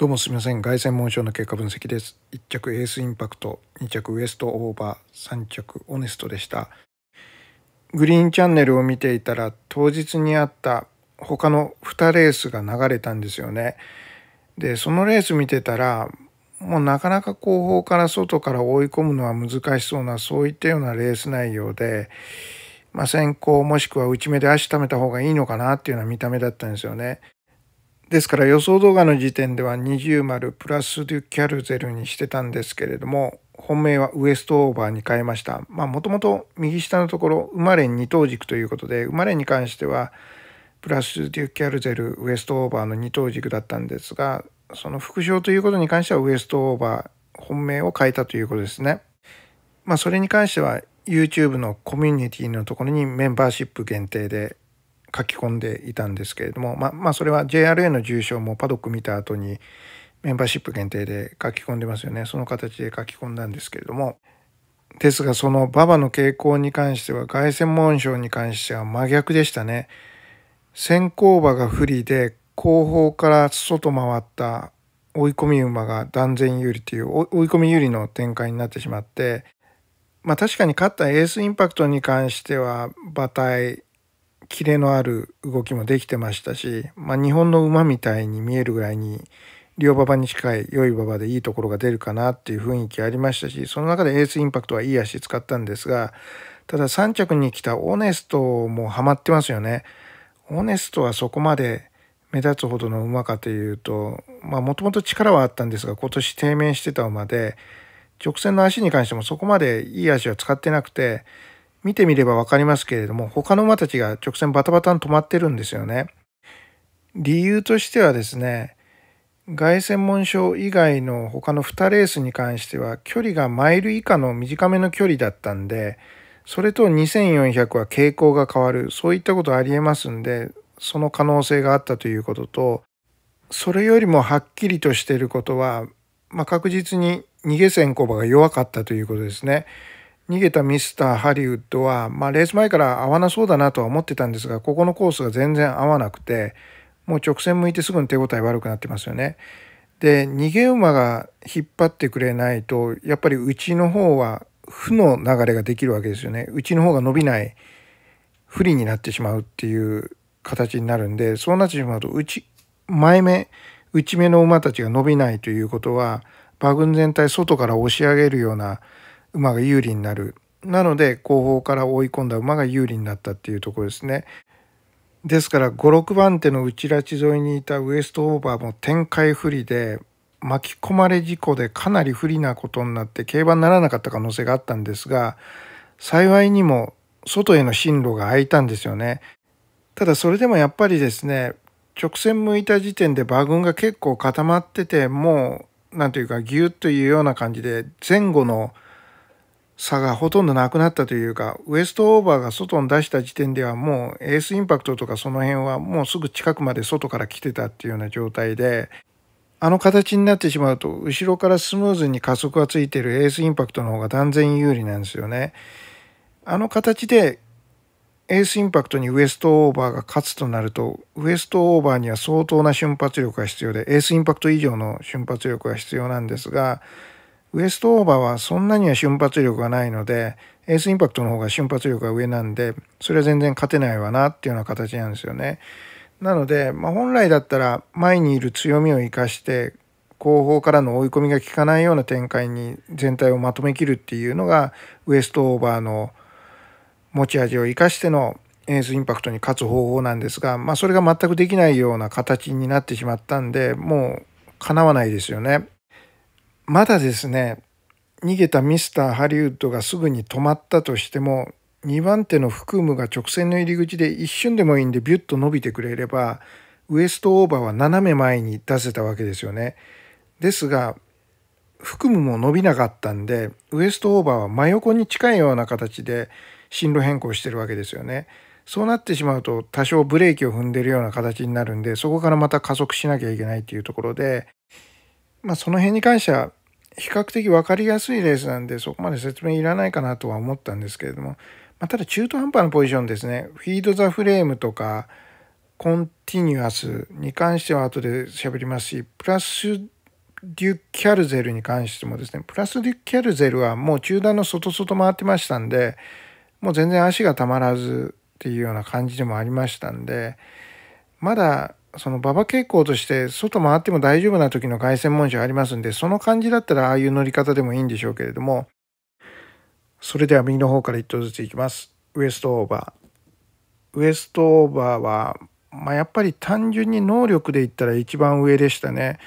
どうもすみません。凱旋門賞の結果分析です。1着エースインパクト、2着ウエストオーバー、3着オネストでした。グリーンチャンネルを見ていたら当日にあった他の2レースが流れたんですよね。で、そのレース見てたらもうなかなか後方から外から追い込むのは難しそうなそういったようなレース内容で、まあ、先行もしくは内目で足溜めた方がいいのかなっていうような見た目だったんですよね。ですから予想動画の時点では20丸プラスデュキャルゼルにしてたんですけれども、本命はウエストオーバーに変えました。まあもともと右下のところ、生まれ二等軸ということで、生まれに関しては、プラスデュキャルゼル、ウエストオーバーの二等軸だったんですが、その副賞ということに関してはウエストオーバー、本命を変えたということですね。まあそれに関しては YouTube のコミュニティのところにメンバーシップ限定で書き込んでいたんですけれども、まあ、まあ、それは JRA の住所もパドック見た後にメンバーシップ限定で書き込んでますよね。その形で書き込んだんですけれども。ですが、その馬場の傾向に関しては、凱旋門賞に関しては真逆でしたね。先行馬が不利で、後方から外回った追い込み馬が断然有利という追い込み有利の展開になってしまってまあ確かに勝ったエースインパクトに関しては馬体キレのある動きもできてましたし、まあ、日本の馬みたいに見えるぐらいに両馬場に近い良い馬場でいいところが出るかなっていう雰囲気ありましたしその中でエースインパクトはいい足使ったんですがただ3着に来たオーネストもハマってますよね。オーネストはそこまで目立つほどの馬かというともともと力はあったんですが今年低迷してた馬で直線の足に関してもそこまでいい足は使ってなくて見てみればわかりますけれども、他の馬たちが直線バタバタに止まってるんですよね。理由としてはですね、外線門賞以外の他の2レースに関しては距離がマイル以下の短めの距離だったんでそれと2400は傾向が変わるそういったことありえますんでその可能性があったということとそれよりもはっきりとしていることは、まあ、確実に逃げ線小馬が弱かったということですね。逃げたミスターハリウッドは、まあ、レース前から合わなそうだなとは思ってたんですが、ここのコースが全然合わなくて、もう直線向いてすぐに手応え悪くなってますよね。で、逃げ馬が引っ張ってくれないと、やっぱりうちの方は負の流れができるわけですよね。うちの方が伸びない、不利になってしまうっていう形になるんで、そうなってしまうと、うち、前目、内目の馬たちが伸びないということは、馬群全体外から押し上げるような馬が有利になるなので後方から追い込んだ馬が有利になったっていうところですねですから56番手の内拉致沿いにいたウエストオーバーも展開不利で巻き込まれ事故でかなり不利なことになって競馬にならなかった可能性があったんですが幸いにも外への進路が空いたんですよねただそれでもやっぱりですね直線向いた時点で馬群が結構固まっててもう何というかギュッというような感じで前後の差がほとんどなくなったというか、ウエストオーバーが外に出した時点ではもうエースインパクトとかその辺はもうすぐ近くまで外から来てたっていうような状態で、あの形になってしまうと、後ろからスムーズに加速がついてるエースインパクトの方が断然有利なんですよね。あの形でエースインパクトにウエストオーバーが勝つとなると、ウエストオーバーには相当な瞬発力が必要で、エースインパクト以上の瞬発力が必要なんですが、ウエストオーバーはそんなには瞬発力がないので、エースインパクトの方が瞬発力が上なんで、それは全然勝てないわなっていうような形なんですよね。なので、まあ、本来だったら前にいる強みを生かして、後方からの追い込みが効かないような展開に全体をまとめきるっていうのが、ウエストオーバーの持ち味を生かしてのエースインパクトに勝つ方法なんですが、まあ、それが全くできないような形になってしまったんで、もう叶わないですよね。まだですね逃げたミスターハリウッドがすぐに止まったとしても2番手のフクムが直線の入り口で一瞬でもいいんでビュッと伸びてくれればウエストオーバーは斜め前に出せたわけですよね。ですがフクムも伸びなかったんでウエストオーバーは真横に近いような形で進路変更してるわけですよね。そうなってしまうと多少ブレーキを踏んでるような形になるんでそこからまた加速しなきゃいけないっていうところで、まあ、その辺に関しては比較的分かりやすいレースなんで、そこまで説明いらないかなとは思ったんですけれども、まあ、ただ中途半端なポジションですね。フィード・ザ・フレームとか、コンティニュアスに関しては後で喋りますし、プラスデュ・キャルゼルに関してもですね、プラスデュ・キャルゼルはもう中段の外外回ってましたんで、もう全然足がたまらずっていうような感じでもありましたんで、まだその馬場傾向として外回っても大丈夫な時の凱旋門賞ありますんでその感じだったらああいう乗り方でもいいんでしょうけれどもそれでは右の方から1頭ずついきますウエストオーバーウエストオーバーは、まあ、やっぱり単純に能力で言ったら一番上でしたね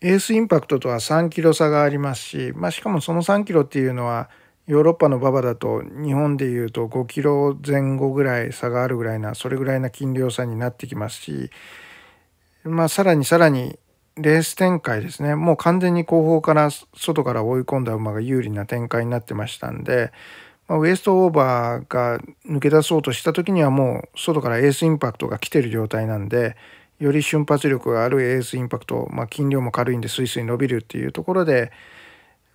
エースインパクトとは3キロ差がありますし、まあ、しかもその3キロっていうのはヨーロッパの馬場だと日本でいうと5キロ前後ぐらい差があるぐらいなそれぐらいな金量差になってきますし、まあ、さらにさらにレース展開ですねもう完全に後方から外から追い込んだ馬が有利な展開になってましたんで、まあ、ウエストオーバーが抜け出そうとした時にはもう外からエースインパクトが来てる状態なんでより瞬発力があるエースインパクト、まあ、筋量も軽いんでスイスイ伸びるっていうところで。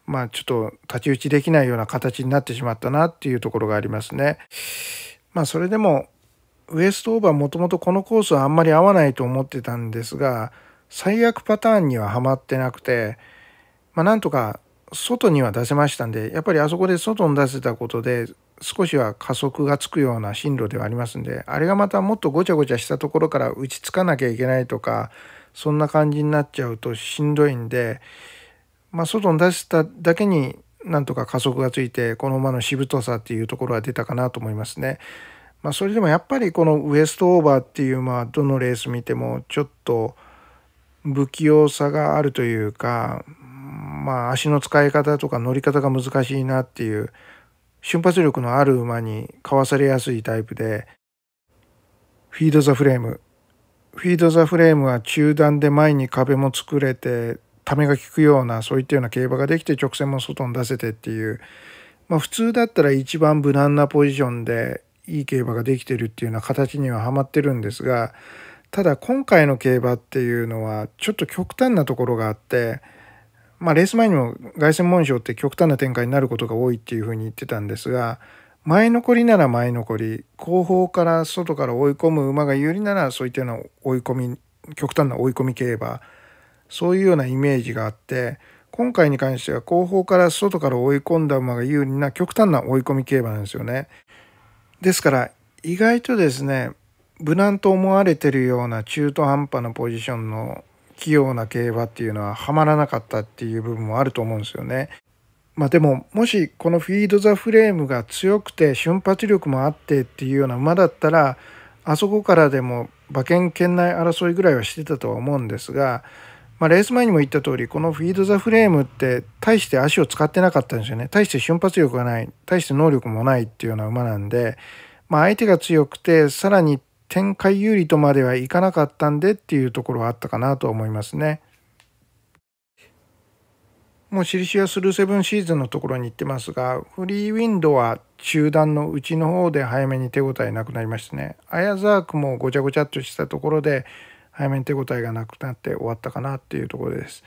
まあちょっと太刀打ちできないような形になってしまったなっていうところがありますね。まあそれでもウエストオーバーもともとこのコースはあんまり合わないと思ってたんですが最悪パターンにははまってなくて、まあ、なんとか外には出せましたんでやっぱりあそこで外に出せたことで少しは加速がつくような進路ではありますんであれがまたもっとごちゃごちゃしたところから打ちつかなきゃいけないとかそんな感じになっちゃうとしんどいんでまあ、外に出しただけになんとか加速がついてこの馬のしぶとさっていうところは出たかなと思いますね。まあ、それでもやっぱりこのウエストオーバーっていうまあどのレース見てもちょっと不器用さがあるというか、まあ、足の使い方とか乗り方が難しいなっていう瞬発力のある馬にかわされやすいタイプでフィード・ザ・フレームフィード・ザ・フレームは中段で前に壁も作れてためが利くようなそういったような競馬ができて直線も外に出せてっていう、まあ、普通だったら一番無難なポジションでいい競馬ができてるっていうような形にははまってるんですがただ今回の競馬っていうのはちょっと極端なところがあって。まあ、レース前にも凱旋門賞って極端な展開になることが多いっていうふうに言ってたんですが前残りなら前残り後方から外から追い込む馬が有利ならそういったような追い込み極端な追い込み競馬そういうようなイメージがあって今回に関しては後方から外から追い込んだ馬が有利な極端な追い込み競馬なんですよね。ですから意外とですね無難と思われてるような中途半端なポジションの器用な競馬っていうのははまらなかったっていう部分もあると思うんですよね。まあでももしこのフィード・ザ・フレームが強くて瞬発力もあってっていうような馬だったらあそこからでも馬券圏内争いぐらいはしてたとは思うんですがまあ、レース前にも言った通り、このフィード・ザ・フレームって、大して足を使ってなかったんですよね。大して瞬発力がない、大して能力もないっていうような馬なんで、まあ、相手が強くて、さらに展開有利とまではいかなかったんでっていうところはあったかなと思いますね。もう印はスルーセブンシーズンのところに行ってますが、フリーウィンドは中段のうちの方で早めに手応えなくなりましたね。アヤザークもごちゃごちゃっとしたところで、早めに手応えがなくなって終わったかなっていうところです。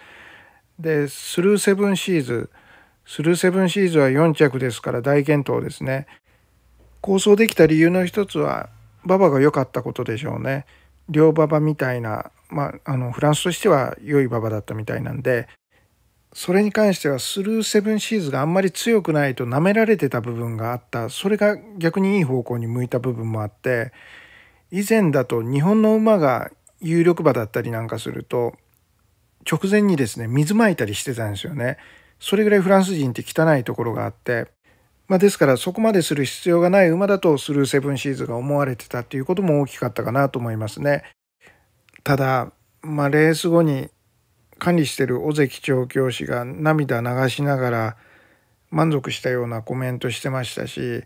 でスルーセブンシーズスルーセブンシーズは4着ですから大健闘ですね。構想できた理由の一つは馬場が良かったことでしょうね。両馬場みたいな、まあ、あのフランスとしては良い馬場だったみたいなんでそれに関してはスルーセブンシーズがあんまり強くないと舐められてた部分があったそれが逆にいい方向に向いた部分もあって以前だと日本の馬が有力馬だったりなんかすると、直前にですね、水まいたりしてたんですよね。それぐらいフランス人って汚いところがあって、まあ、ですからそこまでする必要がない馬だとスルーセブンシーズが思われてたっていうことも大きかったかなと思いますね。ただ、まあ、レース後に管理している尾関調教師が涙流しながら満足したようなコメントしてましたし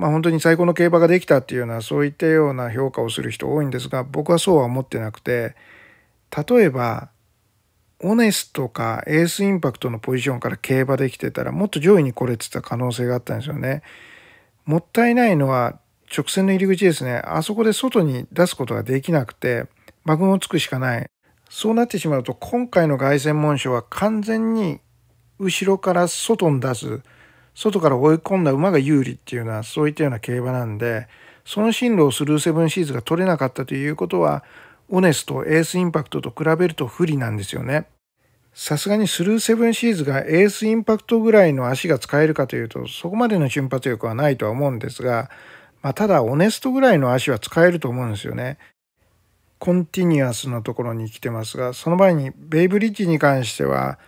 まあ、本当に最高の競馬ができたっていうようなそういったような評価をする人多いんですが僕はそうは思ってなくて例えばオネスとかエースインパクトのポジションから競馬できてたらもっと上位に来れてた可能性があったんですよね。もったいないのは直線の入り口ですね。あそこで外に出すことができなくて、馬群をつくしかない。そうなってしまうと、今回の凱旋門賞は完全に後ろから外に出す、外から追い込んだ馬が有利っていうのはそういったような競馬なんでその進路をスルーセブンシーズが取れなかったということはオネスとエースインパクトと比べると不利なんですよね。さすがにスルーセブンシーズがエースインパクトぐらいの足が使えるかというとそこまでの瞬発力はないとは思うんですが、まあ、ただオネストぐらいの足は使えると思うんですよね。コンティニュアスのところに来てますがその前にベイブリッジに関しては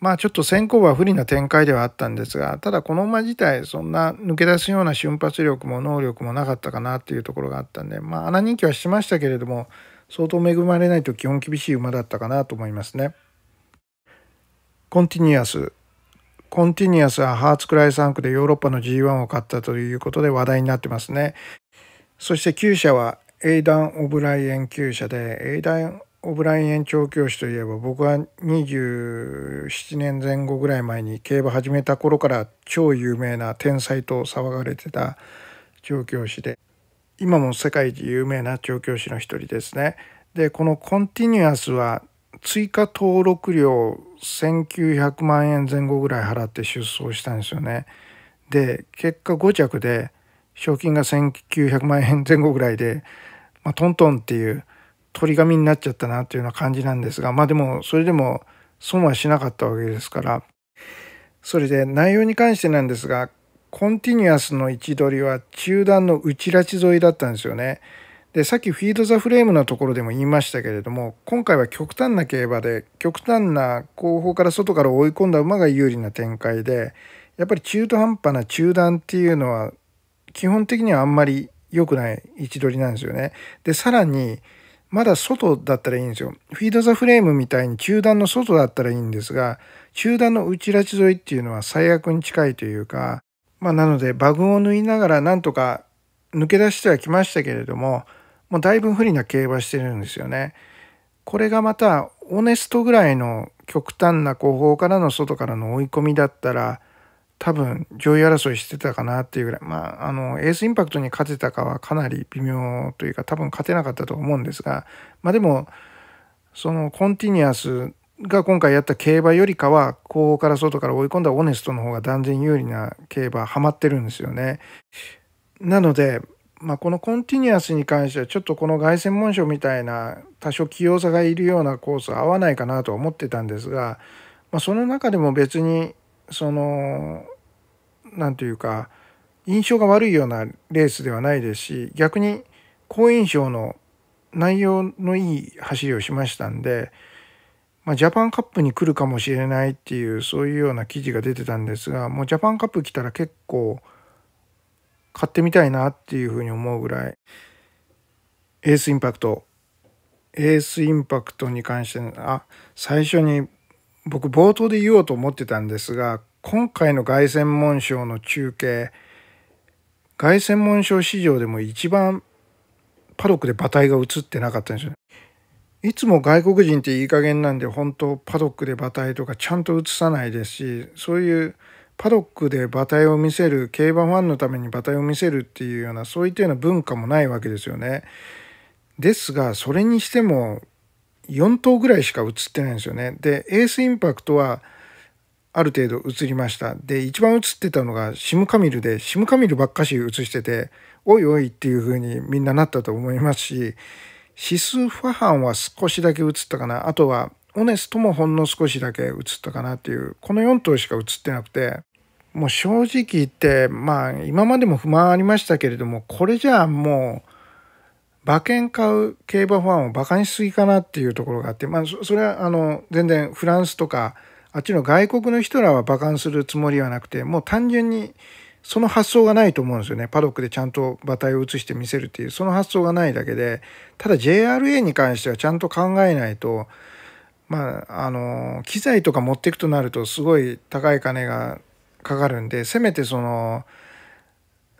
まあちょっと先行は不利な展開ではあったんですが、ただこの馬自体そんな抜け出すような瞬発力も能力もなかったかなっていうところがあったんで、まあ穴人気はしましたけれども、相当恵まれないと基本厳しい馬だったかなと思いますね。コンティニアス。コンティニアスはハーツクラインクでヨーロッパの G1 を勝ったということで話題になってますね。そして旧車はエイダン・オブライエン旧車で、エイダン・オブライン園長教師といえば僕は27年前後ぐらい前に競馬始めた頃から超有名な天才と騒がれてた調教師で今も世界一有名な調教師の一人ですね。でこのコンティニュアスは追加登録料1900万円前後ぐらい払って出走したんですよね。で結果5着で賞金が1900万円前後ぐらいで、まあ、トントンっていう。鳥紙になっちゃったなというような感じなんですが、まあでも、それでも損はしなかったわけですから、それで内容に関してなんですが、コンティニュアスの位置取りは中段の内拉し沿いだったんですよね。で、さっきフィード・ザ・フレームのところでも言いましたけれども、今回は極端な競馬で、極端な後方から外から追い込んだ馬が有利な展開で、やっぱり中途半端な中断っていうのは基本的にはあんまり良くない位置取りなんですよね。で、さらにまだ外だったらいいんですよ。フィード・ザ・フレームみたいに中段の外だったらいいんですが、中段の内拉致沿いっていうのは最悪に近いというか、まあなのでバグを縫いながらなんとか抜け出してはきましたけれども、もうだいぶ不利な競馬してるんですよね。これがまたオネストぐらいの極端な後方からの外からの追い込みだったら多分上位争いしてたかなっていうぐらい、まあ、あの、エースインパクトに勝てたかはかなり微妙というか、多分勝てなかったと思うんですが、まあでも、そのコンティニアスが今回やった競馬よりかは、後方から外から追い込んだオネストの方が断然有利な競馬ハマってるんですよね。なので、まあ、このコンティニアスに関してはちょっとこの凱旋門賞みたいな多少器用さがいるようなコース合わないかなと思ってたんですが、まあ、その中でも別にその何ていうか印象が悪いようなレースではないですし逆に好印象の内容のいい走りをしましたんで、まあ、ジャパンカップに来るかもしれないっていうそういうような記事が出てたんですがもうジャパンカップ来たら結構買ってみたいなっていうふうに思うぐらいエースインパクトエースインパクトに関してあ最初に僕冒頭で言おうと思ってたんですが今回の凱旋門賞の中継凱旋門賞市場でも一番パドックで馬体が映ってなかったんですよいつも外国人っていい加減なんで本当パドックで馬体とかちゃんと映さないですしそういうパドックで馬体を見せる競馬ファンのために馬体を見せるっていうようなそういったような文化もないわけですよね。ですがそれにしても4頭ぐらいしか映ってないんですよね。で、エースインパクトはある程度映りました。で、一番映ってたのがシムカミルで、シムカミルばっかし映してて、おいおいっていう風にみんななったと思いますし、シスファハンは少しだけ映ったかな。あとは、オネスともほんの少しだけ映ったかなっていう、この4頭しか映ってなくて、もう正直言って、まあ今までも不満ありましたけれども、これじゃあもう、馬券買う競馬ファンを馬鹿にしすぎかなっていうところがあって、まあ、それはあの全然フランスとかあっちの外国の人らは馬鹿にするつもりはなくてもう単純にその発想がないと思うんですよねパドックでちゃんと馬体を移して見せるっていうその発想がないだけでただ JRA に関してはちゃんと考えないと。まあ、あの機材とか持っていくとなるとすごい高い金がかかるんでせめてその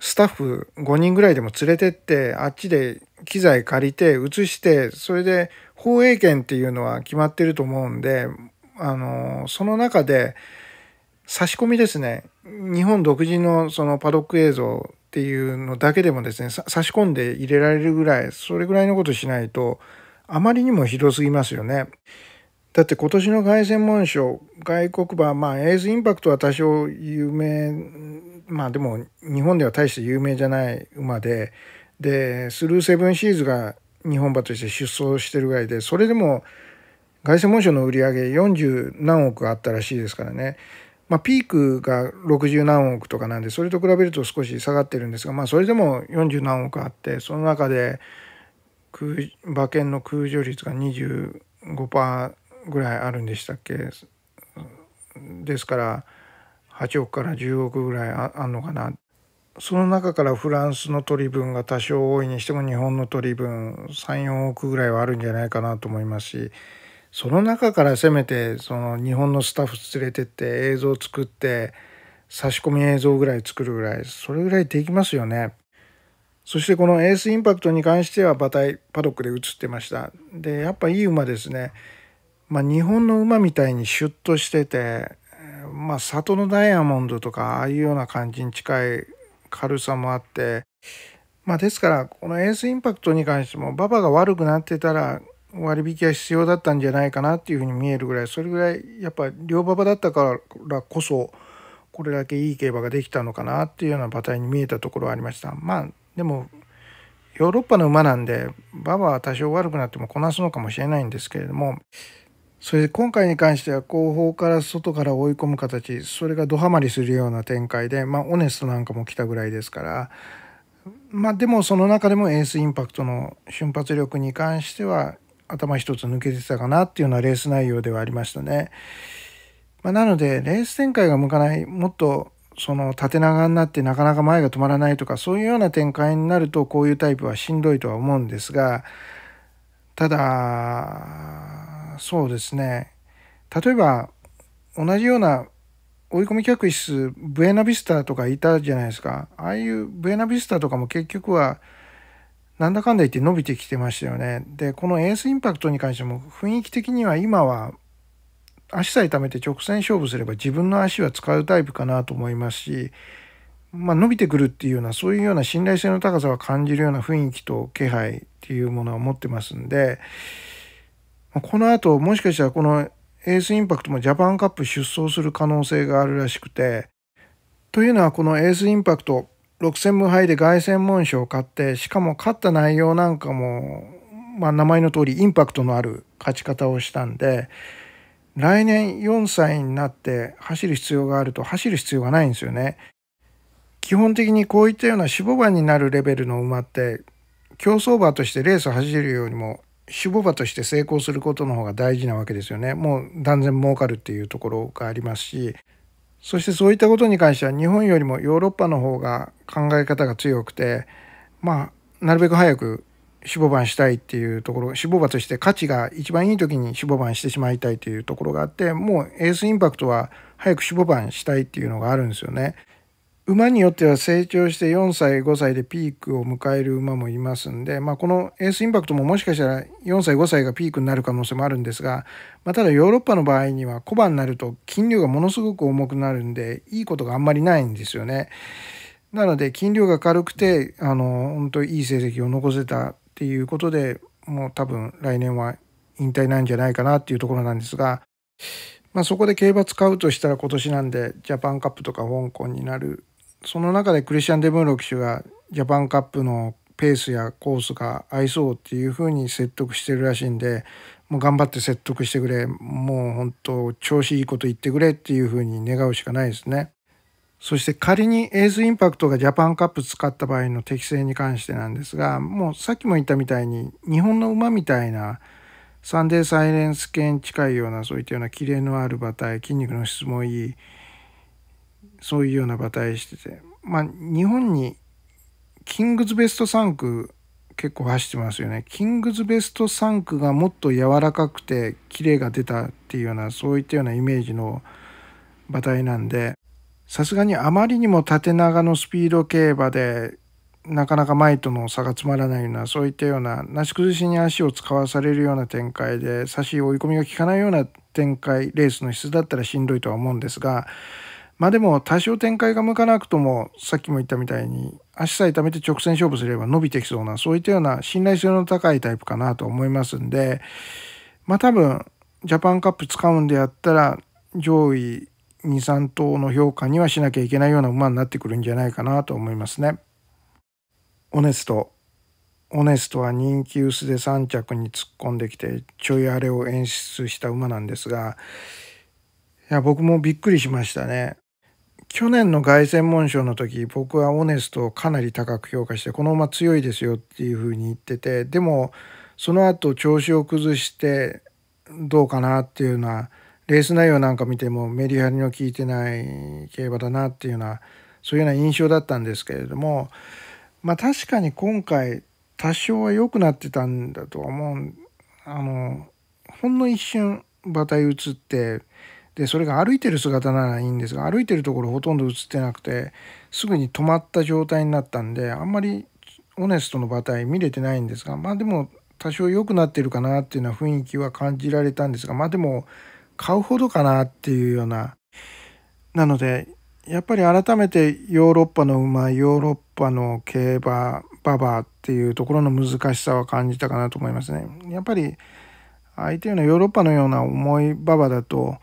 スタッフ5人ぐらいでも連れてってあっちで機材借りて移してそれで放映権っていうのは決まってると思うんであのその中で差し込みですね日本独自のそのパドック映像っていうのだけでもですね差し込んで入れられるぐらいそれぐらいのことしないとあまりにもひどすぎますよね。だって今年の凱旋門賞外国版まあエースインパクトは多少有名まあでも日本では大して有名じゃない馬ででスルーセブンシーズが日本馬として出走してるぐらいでそれでも凱旋門賞の売り上げ40何億あったらしいですからね、まあ、ピークが60何億とかなんでそれと比べると少し下がってるんですが、まあ、それでも40何億あってその中で馬券の空除率が25%ぐらいあるんでしたっけですから8億から10億ぐらいあんのかな。その中からフランスの取り分が多少多いにしても日本の取り分34億ぐらいはあるんじゃないかなと思いますしその中からせめてその日本のスタッフ連れてって映像作って差し込み映像ぐらい作るぐらいそれぐらいできますよね。そしてこのエースインパクトに関しては馬体パドックで映ってました。でやっぱいい馬ですね。まあ、日本の馬みたいにシュッとしてて、まあ、里のダイヤモンドとかああいうような感じに近い軽さもあって、まあ、ですから、このエースインパクトに関しても、馬場が悪くなってたら、割引は必要だったんじゃないかなっていうふうに見えるぐらい、それぐらい、やっぱ両馬場だったからこそ、これだけいい競馬ができたのかなっていうような馬体に見えたところはありました。まあ、でも、ヨーロッパの馬なんで、馬場は多少悪くなってもこなすのかもしれないんですけれども、それで今回に関しては後方から外から追い込む形それがドハマりするような展開でまあオネストなんかも来たぐらいですからまあでもその中でもエースインパクトの瞬発力に関しては頭一つ抜けてたかなっていうようなレース内容ではありましたね。まあ、なのでレース展開が向かないもっとその縦長になってなかなか前が止まらないとかそういうような展開になるとこういうタイプはしんどいとは思うんですがただそうですね例えば同じような追い込み客室ブエナビスタとかいたじゃないですかああいうブエナビスタとかも結局はなんだかんだ言って伸びてきてましたよねでこのエースインパクトに関しても雰囲気的には今は足さえ貯めて直線勝負すれば自分の足は使うタイプかなと思いますし、まあ、伸びてくるっていうようなそういうような信頼性の高さは感じるような雰囲気と気配っていうものは持ってますんでこの後、もしかしたらこのエースインパクトもジャパンカップ出走する可能性があるらしくて、というのはこのエースインパクト、6戦無敗で凱旋門賞を勝って、しかも勝った内容なんかも、まあ名前の通りインパクトのある勝ち方をしたんで、来年4歳になって走る必要があると走る必要がないんですよね。基本的にこういったような4。5馬になるレベルの馬って競走馬としてレースを走るようにも種母場として成功することの方が大事なわけですよね。もう断然儲かるっていうところがありますし、そしてそういったことに関しては日本よりもヨーロッパの方が考え方が強くて、まあ、なるべく早く種母番したいっていうところ、種母場として価値が一番いい時に種母番してしまいたいというところがあって、もうエースインパクトは早く種母番したいっていうのがあるんですよね。馬によっては成長して4歳5歳でピークを迎える馬もいますんで、まあ、このエースインパクトももしかしたら4歳5歳がピークになる可能性もあるんですが、まあ、ただヨーロッパの場合には小馬になると金量がものすごく重くなるんでいいことがあんまりないんですよね。なので金量が軽くてあの本当いい成績を残せたっていうことでもう多分来年は引退なんじゃないかなっていうところなんですが。まあ、そこで競馬使うとしたら今年なんでジャパンカップとか香港になるその中でクリスチャン・デブンロ騎手がジャパンカップのペースやコースが合いそうっていうふうに説得してるらしいんでもう頑張って説得してくれもう本当調子いいこと言ってくれっていうふうに願うしかないですね。そして仮にエースインパクトがジャパンカップ使った場合の適性に関してなんですがもうさっきも言ったみたいに日本の馬みたいなサンデーサイレンス系に近いようなそういったようなキレのある馬体筋肉の質もいいそういうような馬体しててまあ日本にキングズベスト3区結構走ってますよねキングズベスト3区がもっと柔らかくてキレが出たっていうようなそういったようなイメージの馬体なんでさすがにあまりにも縦長のスピード競馬でなかなか前との差が詰まらないようなそういったようななし崩しに足を使わされるような展開で差し追い込みが効かないような展開レースの質だったらしんどいとは思うんですがまあでも多少展開が向かなくともさっきも言ったみたいに足さえ痛めて直線勝負すれば伸びてきそうなそういったような信頼性の高いタイプかなと思いますんでまあ多分ジャパンカップ使うんでやったら上位23頭の評価にはしなきゃいけないような馬になってくるんじゃないかなと思いますね。オネストオネストは人気薄で3着に突っ込んできてちょいあれを演出した馬なんですがいや僕もびっくりしましたね。去年の凱旋門賞の時僕はオネストをかなり高く評価してこの馬強いですよっていうふうに言っててでもその後調子を崩してどうかなっていうのはレース内容なんか見てもメリハリの効いてない競馬だなっていうようなそういうような印象だったんですけれどもまあ確かに今回多少は良くなってたんだと思うあのほんの一瞬馬体移ってでそれが歩いてる姿ならいいんですが歩いてるところほとんど映ってなくてすぐに止まった状態になったんであんまりオネストの馬体見れてないんですがまあでも多少良くなってるかなっていうような雰囲気は感じられたんですがまあでも買うほどかなっていうようななのでやっぱり改めてヨーロッパの馬ヨーロッパの競馬ババっていうところの難しさは感じたかなと思いますねやっぱり相手のヨーロッパのような重い馬場だと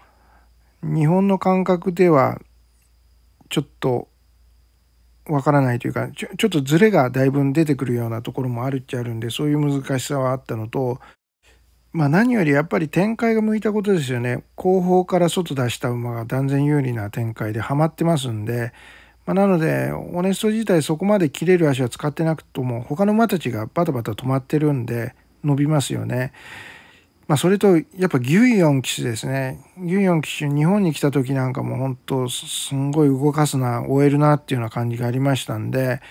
日本の感覚ではちょっとわからないというかちょちょっとずれがだいぶ出てくるようなところもあるっちゃあるんでそういう難しさはあったのとまあ何よりやっぱり展開が向いたことですよね後方から外出した馬が断然有利な展開ではまってますんで、まあ、なのでオネスト自体そこまで切れる足は使ってなくとも他の馬たちがバタバタ止まってるんで伸びますよね。まあ、それとやっぱギュイヨン騎手ですねギュイヨン騎手日本に来た時なんかも本当すんごい動かすな終えるなっていうような感じがありましたんで、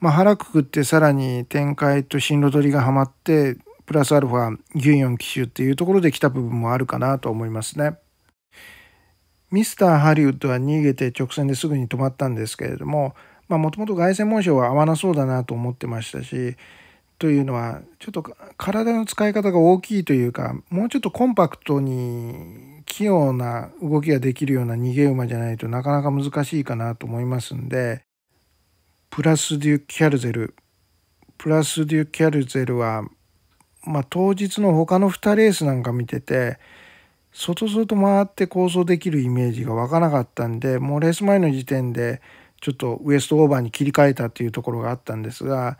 まあ、腹くくってさらに展開と進路取りがはまってプラスアルファギュイヨン騎手っていうところで来た部分もあるかなと思いますね。ミスターハリウッドは逃げて直線ですぐに止まったんですけれどももともと凱旋門賞は合わなそうだなと思ってましたしというのはちょっと体の使い方が大きいというかもうちょっとコンパクトに器用な動きができるような逃げ馬じゃないとなかなか難しいかなと思いますんでプラス・デュ・キャルゼルプラス・デュ・キャルゼルは、まあ、当日の他の2レースなんか見てて外外回って構想できるイメージが湧かなかったんでもうレース前の時点でちょっとウエストオーバーに切り替えたっていうところがあったんですが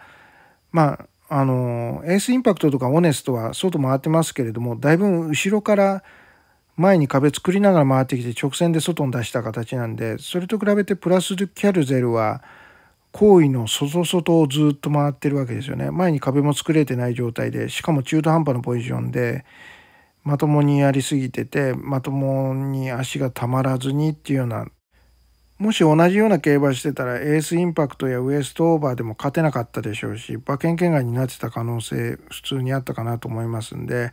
まああのエースインパクトとかオネストは外回ってますけれどもだいぶ後ろから前に壁作りながら回ってきて直線で外に出した形なんでそれと比べてプラス・キャルゼルは行為の外外をずっと回ってるわけですよね前に壁も作れてない状態でしかも中途半端なポジションでまともにやりすぎててまともに足がたまらずにっていうようなもし同じような競馬してたらエースインパクトやウエストオーバーでも勝てなかったでしょうし馬券圏外になってた可能性普通にあったかなと思いますんで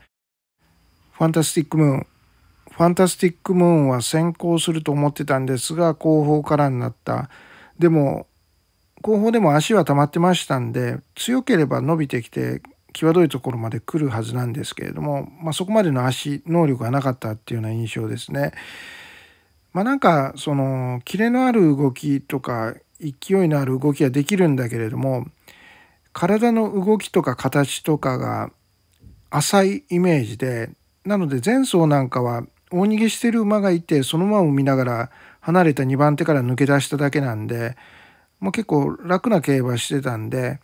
ファンタスティックムーンファンタスティックムーンは先行すると思ってたんですが後方からになったでも後方でも足は溜まってましたんで強ければ伸びてきて際どいところまで来るはずなんですけれども、まあ、そこまでの足能力がなかったっていうような印象ですね。まあなんかそのキレのある動きとか勢いのある動きはできるんだけれども体の動きとか形とかが浅いイメージでなので前走なんかは大逃げしてる馬がいてその馬を見ながら離れた2番手から抜け出しただけなんで、ま結構楽な競馬してたんで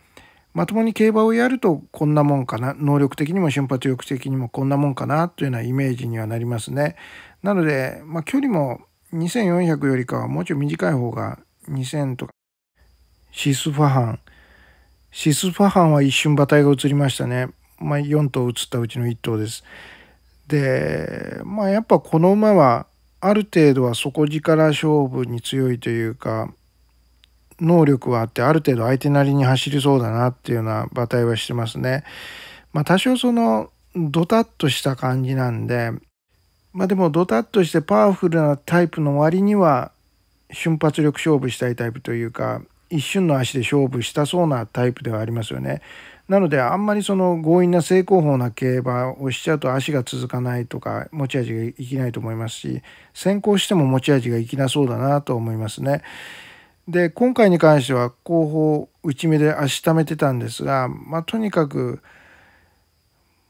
まともに競馬をやるとこんなもんかな能力的にも瞬発力的にもこんなもんかなというようなイメージにはなりますね。なので、まあ、距離も2400よりかはもうちょい短い方が2000とか。シスファハン。シスファハンは一瞬馬体が映りましたね。まあ、4頭映ったうちの1頭です。で、まあ、やっぱこの馬はある程度は底力勝負に強いというか、能力はあってある程度相手なりに走りそうだなっていうような馬体はしてますね。まあ、多少そのドタッとした感じなんでまあでもドタッとしてパワフルなタイプの割には瞬発力勝負したいタイプというか一瞬の足で勝負したそうなタイプではありますよね。なのであんまりその強引な正攻法な競馬をしちゃうと足が続かないとか持ち味がいきないと思いますし先行しても持ち味がいきなそうだなと思いますね。で今回に関しては後方内目で足ためてたんですが、まあ、とにかく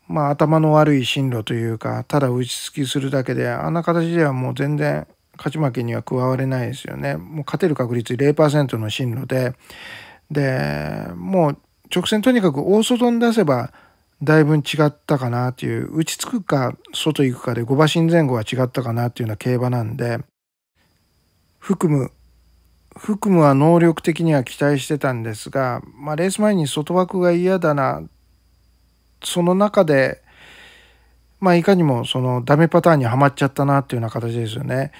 まあ、頭の悪い進路というかただ打ち突きするだけであんな形ではもう全然勝ち負けには加われないですよね。もう勝てる確率0%の進路ででもう直線とにかく大外に出せばだいぶ違ったかなという打ちつくか外行くかで5馬身前後は違ったかなっていうのは競馬なんで含む含むは能力的には期待してたんですが、まあ、レース前に外枠が嫌だなその中で、まあ、いかにもそのダメパターンにはまっちゃったなっていうような形ですよね。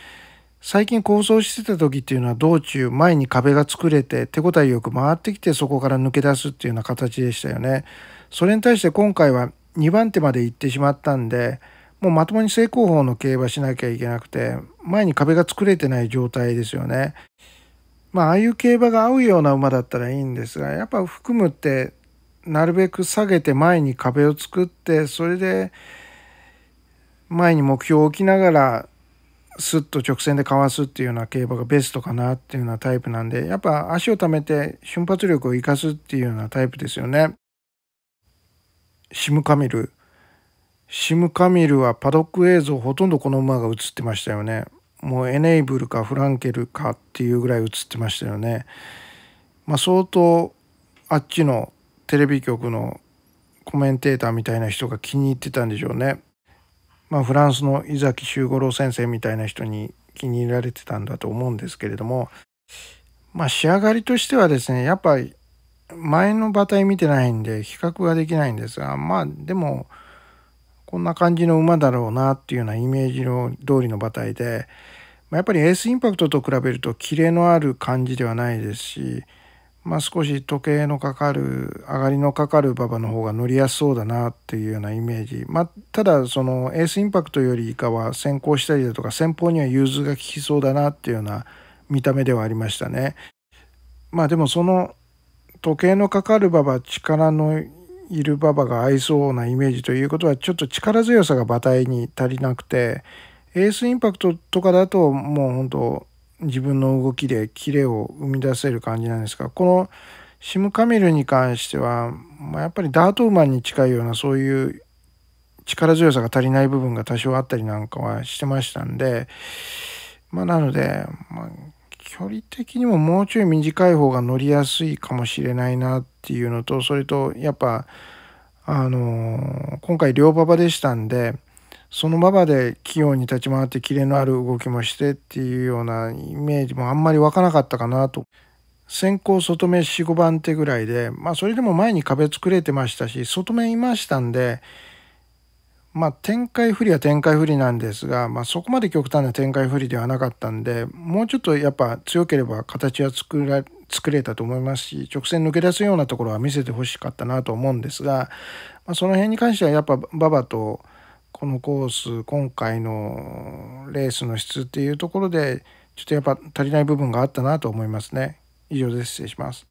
最近構想してた時っていうのは道中前に壁が作れて手応えよく回ってきてそこから抜け出すっていうような形でしたよね。それに対して今回は2番手まで行ってしまったんでもうまともに正攻法の競馬しなきゃいけなくて前に壁が作れてない状態ですよね。まあああいう競馬が合うような馬だったらいいんですがやっぱ含むってなるべく下げて前に壁を作ってそれで前に目標を置きながらスッと直線でかわすっていうような競馬がベストかなっていうようなタイプなんでやっぱ足を貯めて瞬発力を生かすっていうようなタイプですよね。シムカミルシムカミルはパドック映像ほとんどこの馬が映ってましたよね。もうエネイブルかフランケルかっていうぐらい映ってましたよね。まあ、相当あっちのテレビ局のコメンテーターみたいな人が気に入ってたんでしょうね。まあ、フランスの伊崎修五郎先生みたいな人に気に入られてたんだと思うんですけれども、まあ、仕上がりとしてはですねやっぱり前の馬体見てないんで比較ができないんですがまあでもこんな感じの馬だろうなっていうようなイメージの通りの馬体で、まあ、やっぱりエースインパクトと比べるとキレのある感じではないですしまあ、少し時計のかかる上がりのかかる馬場の方が乗りやすそうだなっていうようなイメージ、まあ、ただそのエースインパクトよりかは先行したりだとか先方には融通が利きそうだなっていうような見た目ではありましたね。まあでもその時計のかかる馬場力のいる馬場が合いそうなイメージということはちょっと力強さが馬体に足りなくてエースインパクトとかだともう本当自分の動きでキレを生み出せる感じなんですがこのシムカメルに関しては、まあ、やっぱりダートウマンに近いようなそういう力強さが足りない部分が多少あったりなんかはしてましたんで、まあ、なので、まあ、距離的にももうちょい短い方が乗りやすいかもしれないなっていうのとそれとやっぱあのー、今回両馬場でしたんでその場で器用に立ち回ってキレのある動きもしてっていうようなイメージもあんまり湧かなかったかなと先行外目45番手ぐらいでまあそれでも前に壁作れてましたし外目いましたんでまあ展開不利は展開不利なんですが、まあ、そこまで極端な展開不利ではなかったんでもうちょっとやっぱ強ければ形は作ら作れたと思いますし直線抜け出すようなところは見せてほしかったなと思うんですが、まあ、その辺に関してはやっぱ馬場と。このコース今回のレースの質っていうところでちょっとやっぱ足りない部分があったなと思いますね。以上です失礼します。